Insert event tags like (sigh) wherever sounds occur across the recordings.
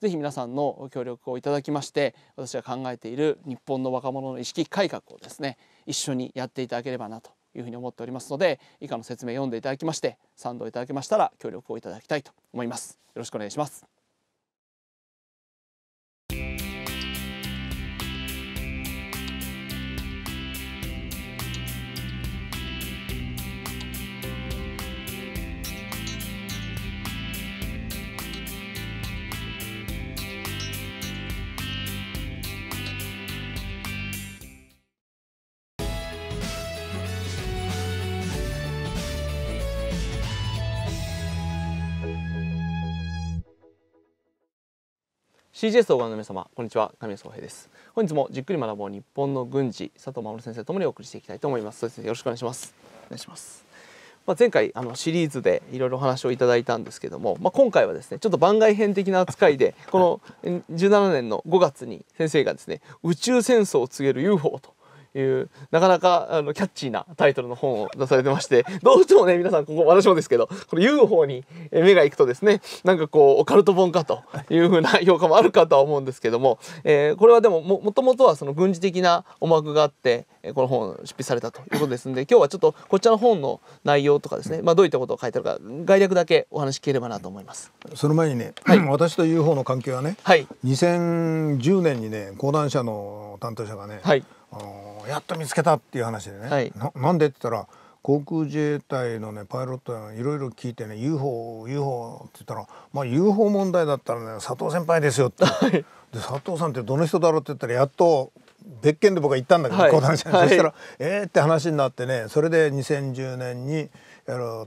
ぜひ皆さんの協力をいただきまして私が考えている日本の若者の意識改革をですね一緒にやっていただければなというふうに思っておりますので以下の説明を読んでいただきまして賛同いただけましたら協力をいただきたいと思いますよろしくお願いします CGS をご覧の皆様こんにちは神谷総平です本日もじっくり学ぼう日本の軍事佐藤守先生ともにお送りしていきたいと思います先生よろしくお願いしますお願いしますまあ、前回あのシリーズでいろいろお話をいただいたんですけども、まあ、今回はですねちょっと番外編的な扱いでこの17年の5月に先生がですね「宇宙戦争を告げる UFO」というなかなかあのキャッチーなタイトルの本を出されてまして (laughs) どうしてもね皆さんここ私もですけどこの UFO に目がいくとですねなんかこうオカルト本かというふうな (laughs) 評価もあるかとは思うんですけども、えー、これはでももともとはその軍事的な思惑があってこの本を執筆されたということですので今日はちょっとこちらの本の内容とかですね、まあ、どういったことを書いてあるか概略だけお話聞ければなと思います。その前にね、はい、私と UFO の関係はね、はい、2010年にね講談社の担当者がね、はい、あのやっと見つけたっていう話でね、はい、ななんでって言ったら航空自衛隊のねパイロットいろいろ聞いてね UFO UFO って言ったら「まあ UFO 問題だったらね佐藤先輩ですよ」って、はい、で佐藤さんってどの人だろうって言ったらやっと別件で僕は行ったんだけど、講談社そしたら「えー」って話になってねそれで2010年に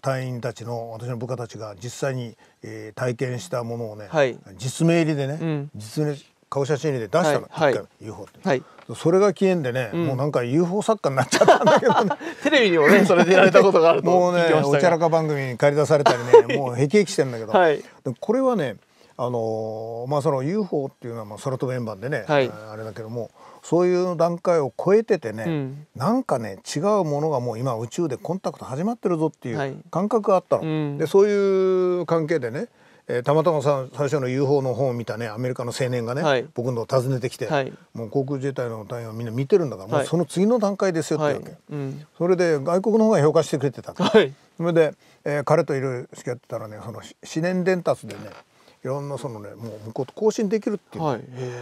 隊員たちの私の部下たちが実際に、えー、体験したものをね、はい、実名入りでね、うん、実名顔写真入りで出したの、はい、1回 UFO って。はいそれが消えでね、うん、もうなんか UFO 作家になっちゃったんだけどね (laughs) テレビにもねそれでやれたことがあるともうねおちゃらか番組に借り出されたりね (laughs) もうへきへきしてんだけど、はい、これはねあのー、まあその UFO っていうのはまあ空飛ぶ円盤でね、はい、あれだけどもそういう段階を超えててね、うん、なんかね違うものがもう今宇宙でコンタクト始まってるぞっていう感覚があったの、はいでそういう関係でねえー、たまたまさ最初の UFO の本を見たねアメリカの青年がね、はい、僕の訪ねてきて、はい、もう航空自衛隊の隊員をみんな見てるんだから、はい、もうその次の段階ですよってわけ、うん、それで外国の方が評価してくれてた、はい、それで、えー、彼といろいろ付き合ってたらねその思念伝達でねいろんなそのねもう更新できるっていう、はい、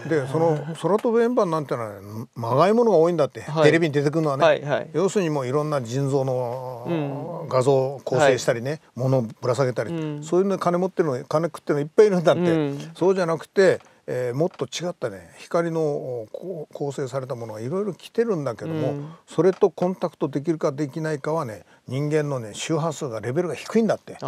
でその空飛ぶ円盤なんてのはまがいものが多いんだって、はい、テレビに出てくるのはね、はいはい、要するにもういろんな腎臓の画像を構成したりね、うん、物をぶら下げたり、うん、そういうの金持ってるの金食ってるのいっぱいいるんだって、うん、そうじゃなくて。えー、もっと違ったね光の構成されたものがいろいろ来てるんだけども、それとコンタクトできるかできないかはね人間のね周波数がレベルが低いんだって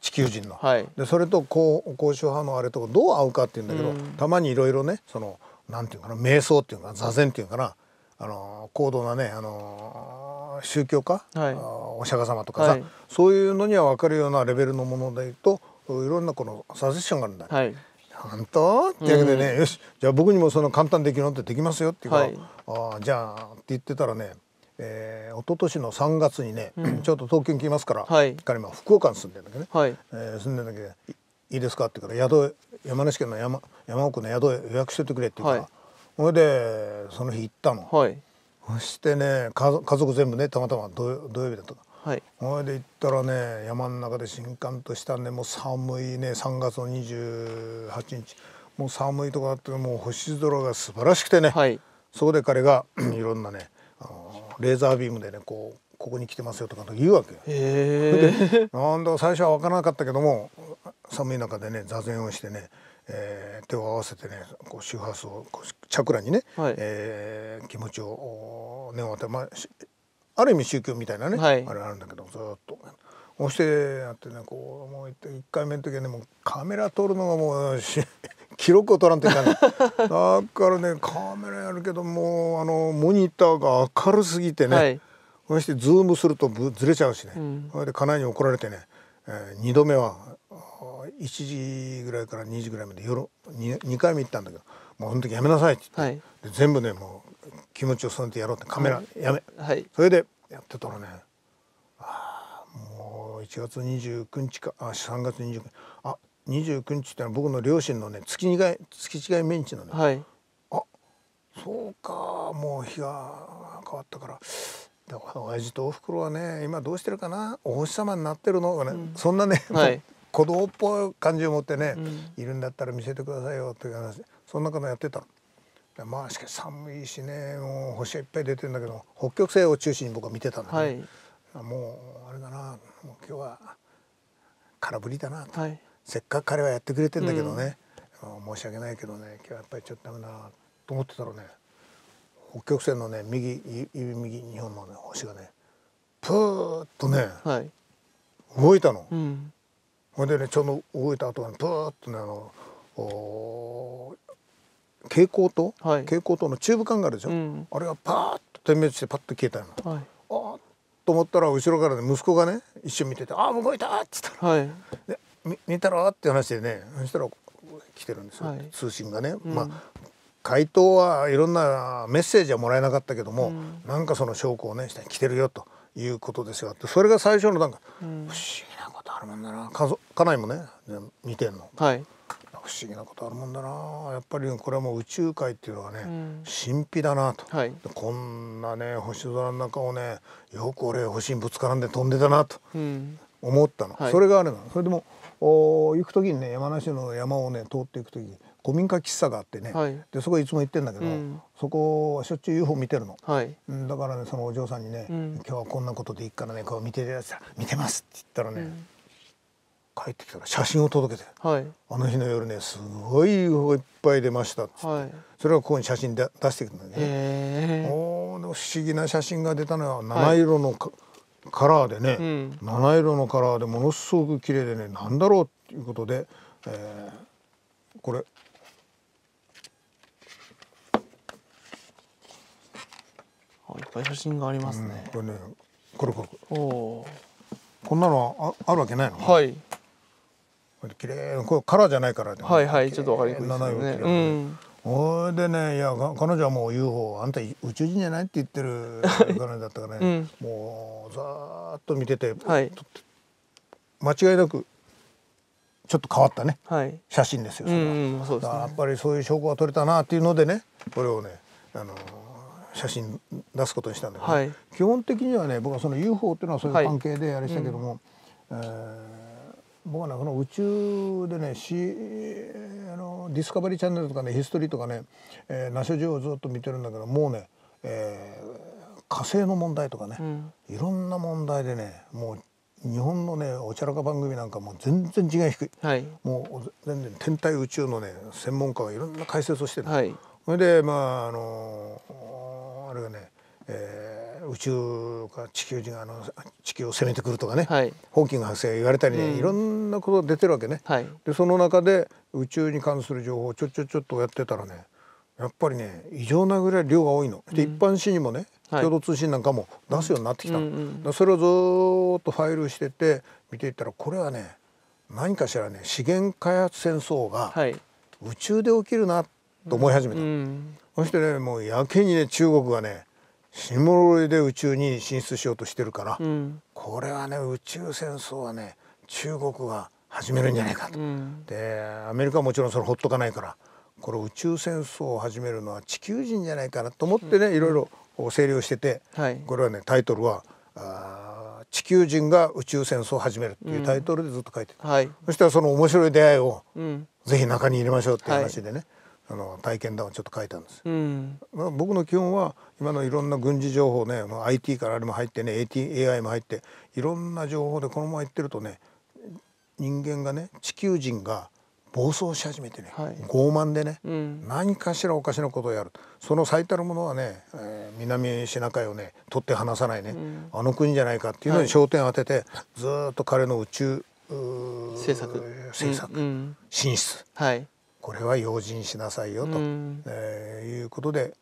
地球人の、はい、でそれと高高周波のあれとどう合うかっていうんだけど、うん、たまにいろいろねそのなんていうかな瞑想っていうか座禅っていうかなあの高度なねあの宗教家、はい、お釈迦様とかさ、はい、そういうのには分かるようなレベルのものでうといろんなこのサジェッションがあるんだ、はい、本当っていうわけでね、うん、よしじゃあ僕にもその簡単できるのってできますよっていうから、はい、あじゃあって言ってたらねえー、一昨年の3月にね、うん、ちょっと東京に来ますから、はい、彼今福岡に住んでるんだけどね、はい、えー、住んでるんだけどいいですか?」って言うから宿山梨県の山山奥の宿予約しててくれって言うから、そ、れ、い、でその日行ったの、はい、そしてね家家族全部ねたまたま土土曜日だったはい、それで行ったらね山の中で新刊としたねもう寒いね3月の28日もう寒いとこあってもう星空が素晴らしくてね、はい、そこで彼が (clears throat) いろんなねレーザービームでねこうここに来てますよとか言うわけでなんだ最初は分からなかったけども寒い中でね座禅をしてね、えー、手を合わせてねこう周波数をこうチャクラにね、はい、えー、気持ちを念を当て、まあ、ある意味宗教みたいなね、はい、あれあるんだけどずっと。押してやってねこうもう一回目の時はねもうカメラ撮るのがもう録を取らんといかない (laughs) だからねカメラやるけどもあのモニターが明るすぎてね、はい、そしてズームするとずれちゃうしね、うん、それで家内に怒られてね、えー、2度目は1時ぐらいから2時ぐらいまで夜 2, 2回目行ったんだけどもうその時やめなさいって言って、はい、全部ねもう気持ちをそえてやろうってカメラやめ、はい、それでやってたらねあもう1月29日かあ3月29日あ29日ってのは僕の両親のね月違い月違いメンチなのよ、はい、あそうかもう日が変わったからだから親父とおふくろはね今どうしてるかなお星様になってるのね、うん、そんなね、はい、子供っぽい感じを持ってね、うん、いるんだったら見せてくださいよという話そんなことやってたまあしかし寒いしねもう星がいっぱい出てるんだけど北極星を中心に僕は見てたんで、ね、はい、もうあれだなもう今日は空振りだなと。はいせっかく彼はやってくれてんだけどね、うん、申し訳ないけどね今日はやっぱりちょっとダメだなと思ってたらね北極線のね右右右日本の、ね、星がねプーッとね、はい、動いたの。うんほんでねちょうど動いた後はプーッとねあの蛍光灯、はい、蛍光灯のチューブ管があるでしょ、うん、あれがパーッと点滅してパッと消えたの、はい、ああと思ったら後ろからね息子がね一瞬見てて「ああ動いた!」っつったら、はい、で見たらって話でねそしたら来てるんですよ、はい、通信がね。うん、まあ回答はいろんなメッセージはもらえなかったけども、うん、なんかその証拠をね下に来てるよということですよそれが最初のなんか、うん、不思議なことあるもんだな家家内もね見てんの、はい、不思議なことあるもんだなやっぱりこれはもう宇宙界っていうのはね、うん、神秘だなと、はい、こんなね星空の中をねよく俺星にぶつからんで飛んでたなと思ったの、うんはい、それがあるのそれでも行く時にね山梨の山をね通っていく時に古民家喫茶があってね、はい、でそこいつも行ってんだけど、うん、そこしょっちゅう UFO 見てるの、はい、だからねそのお嬢さんにね、うん、今日はこんなことでいいからねこう見てるやつだ見てます」って言ったらね、帰ってきたら写真を届けて、はい、あの日の夜ねすごい UFO いっぱい出ましたっって、はい、それがここに写真で出していくんだけど、ね、お不思議な写真が出たのは七色の、はいカラーでね、うん、七色のカラーでものすごく綺麗でねなんだろうっていうことで、えー、これいっぱい写真がありますね、うん、これねこれこれおこんなのああるわけないのはいこれ綺麗これカラーじゃないからはいはいちょっとわかりにくいですね、うんほいでねいや彼女はもう UFO あんた宇宙人じゃないって言ってる彼女だったからね、うん、もうざーっと見てて、はい、間違いなくちょっと変わったね、はい、写真ですよそれは、うんそね、やっぱりそういう証拠が取れたなっていうのでねこれをね、あの写真出すことにしたんだけど、ねはい、基本的にはね僕はその UFO っていうのはそういう関係であれしたけども、はいうん、えー僕はねこの宇宙でねあのディスカバリーチャンネルとかねヒストリーとかね、えー、ナショジオをずっと見てるんだけどもうね、えー、火星の問題とかね、うん、いろんな問題でねもう日本のねおちゃらか番組なんかもう全然次元低い、はい、もう全然天体宇宙のね専門家がいろんな解説をしてる、はい、それでまああのあれがね、えー宇宙か地球人があの地球を攻めてくるとかね、はい、ホーキング博士が言われたりね、うん、いろんなこと出てるわけね。はい、でその中で宇宙に関する情報をちょちょちょっとやってたらねやっぱりね異常なぐらい量が多いの。で、うん、一般紙にもね共同通信なんかも出すようになってきたそれをずっとファイルしてて見ていったらこれはね何かしらね資源開発戦争が宇宙で起きるなと思い始めた。うん、そしてねもうやけにね中国がね霜降りで宇宙に進出しようとしてるから、うん、これはね宇宙戦争はね中国が始めるんじゃないかと。うん、でアメリカはもちろんそれほっとかないからこれ宇宙戦争を始めるのは地球人じゃないかなと思ってね、うん、いろいろ整理をしてて、はい、これはねタイトルはあ「地球人が宇宙戦争を始める」っていうタイトルでずっと書いてた、はい、そしたらその面白い出会いを、是非中に入れましょうっていう話でね、はいあの体験談をちょっと書いたんです、うん、僕の基本は今のいろんな軍事情報ね IT からあれも入ってね AT AI も入っていろんな情報でこのままいってるとね人間がね地球人が暴走し始めてね、はい、傲慢でね、うん、何かしらおかしなことをやるその最たるものはね、えー、南シナ海をね取って離さないね、うん、あの国じゃないかっていうのに焦点を当てて、はい、ずっと彼の宇宙政策政策、うん、進出、はい、これは用心しなさいよと、えー、いうことで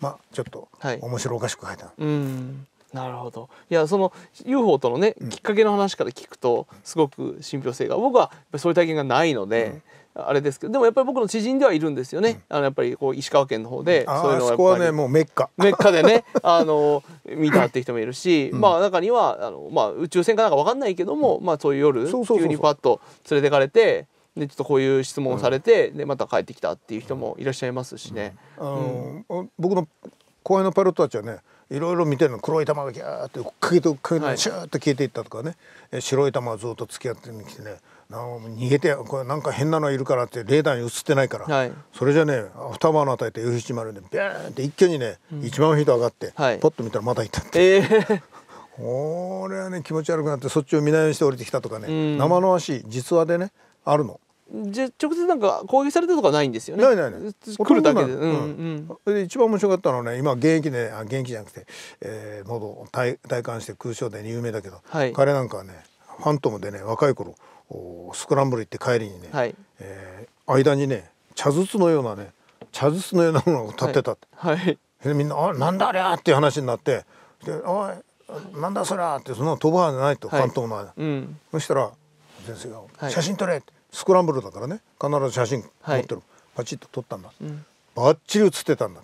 まあちょっと面白おかしく書いた、はい、うんなるほどいやその UFO とのね、うん、きっかけの話から聞くとすごく信憑性が僕はそういう体験がないので、うん、あれですけどでもやっぱり僕の知人ではいるんですよね、うん、あのやっぱりこう石川県の方でそういうのはねもうメッカメッカでね (laughs) あの見たって人もいるし、まあ中にはあの、まあ、宇宙船かなんか分かんないけども、まあ、そういう夜急にパッと連れてかれてでちょっとこういう質問をされて、でまた帰ってきたっていう人もいらっしゃいますしね。あの僕の後輩のパイロットたちはねいろいろ見てるの黒い球がギャーってかけてかけてシューッと消えていったとかね、はい、白い球をずっと付き合ってきてね逃げてこれなんか変なのいるからってレーダーに映ってないから、はい、それじゃね二晩の与えて f 1 0でビャーンって一挙にね、うん、1万フィート上がって、はい、ポッと見たらまたいたって。えーこれはね気持ち悪くなってそっちを見ないようにして降りてきたとかね、うん、生の足実話でねあるのじゃ直接なんか攻撃されたとかないんですよね。ないないない。来るだけで。うん、うん、で一番面白かったのはね、今現役で、あ現役じゃなくて、えー、喉体体感して空襲で有名だけど、はい、彼なんかはね、ファントムでね、若い頃スクランブル行って帰りにね、はい、えー、間にね、茶筒のようなね、茶筒のようなものを立ってたって。はい。はい、でみんなあなんだありゃっていう話になって、でおいなんだそれってそんな飛ばはないと、はい、ファントムの間、うん、そしたら先生が、写真撮れって。スクランブルだからね必ず写真持ってる、はい、パチッと撮ったんだ、うん、バッチリ写ってたんだ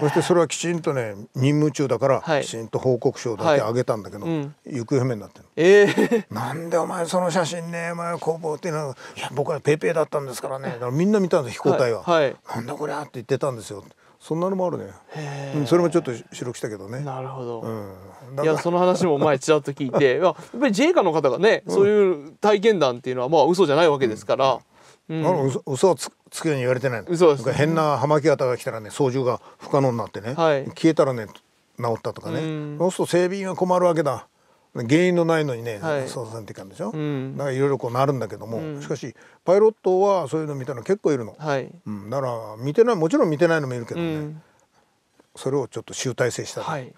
そしてそれはきちんとね任務中だから、きちんと報告書をだけあげたんだけど、はい行方不明になってる、えー、(laughs) なんでお前その写真ねお前工房っていうのはいや僕はペーペーだったんですからねみんな見たんです飛行隊は、はい、なんだこりゃって言ってたんですよそんなのもあるね、それもちょっと収録したけどねなるほど、うん、いやその話も前ちらっと聞いて (laughs) やっぱり自衛官の方がね、うん、そういう体験談っていうのはまあ嘘じゃないわけですから、うんうん、嘘をつつくように言われてないの嘘です変な葉巻型が来たらね操縦が不可能になってね、はい、消えたらね治ったとかね、そうすると整備員が困るわけだ原因のないのにね、はい、操作されていかんでしょ、うん、だからいろいろこうなるんだけども、うん、しかしパイロットはそういうの見たの結構いるの、はい、うん、だから見てないもちろん見てないのもいるけどね、うん、それをちょっと集大成した、はい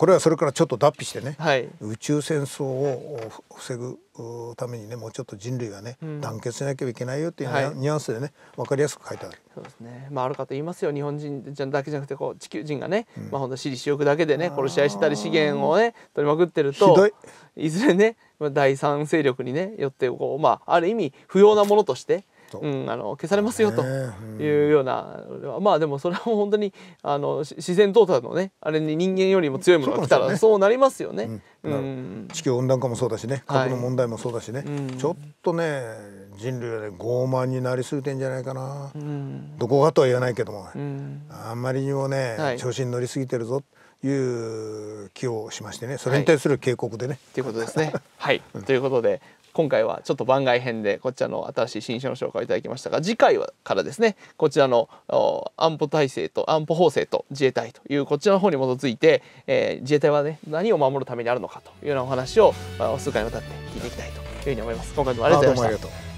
これはそれからちょっと脱皮してね、はい、宇宙戦争を防ぐためにねもうちょっと人類がね、うん、団結しなきゃいけないよっていうニュアンスでね、はい、分かりやすく書いてある。そうですねまあ、あるかと言いますよ日本人じゃだけじゃなくてこう地球人がね、うん、まあ、ほんと私利私欲だけでね殺し合いしたり資源をね取りまくってるといずれね第三勢力にねよってこう、まあ、ある意味不要なものとしてうん、あの消されますよというような、うん、まあでもそれは本当にあの自然淘汰のねあれに人間よりも強いものが来たらそうなりますよね。地球温暖化もそうだしね核の問題もそうだしね、はい、ちょっとね人類はね傲慢になりすぎてんじゃないかな、うん、どこがとは言わないけども、うん、あんまりにもね、はい、調子に乗りすぎてるぞいう気をしましてねそれに対する警告でね。はい、ということですね。はい、(laughs) ということで今回はちょっと番外編でこちらの新しい新書の紹介をいただきましたが次回はからですねこちらの安保体制と安保法制と自衛隊というこちらの方に基づいて、えー、自衛隊はね何を守るためにあるのかというようなお話を、まあ、数回にわたって聞いていきたいというふうに思います。今回もありがとうございました。